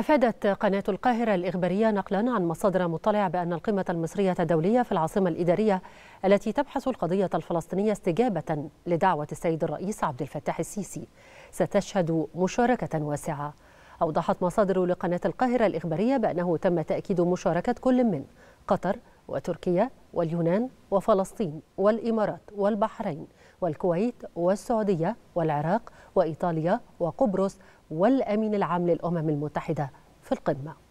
أفادت قناة القاهرة الإخبارية نقلا عن مصادر مطلعة بأن القمة المصرية الدولية في العاصمة الإدارية التي تبحث القضية الفلسطينية استجابة لدعوة السيد الرئيس عبد الفتاح السيسي ستشهد مشاركة واسعة أوضحت مصادر لقناة القاهرة الإخبارية بأنه تم تأكيد مشاركة كل من قطر وتركيا واليونان وفلسطين والإمارات والبحرين والكويت والسعودية والعراق وإيطاليا وقبرص والأمين العام للأمم المتحدة في القمة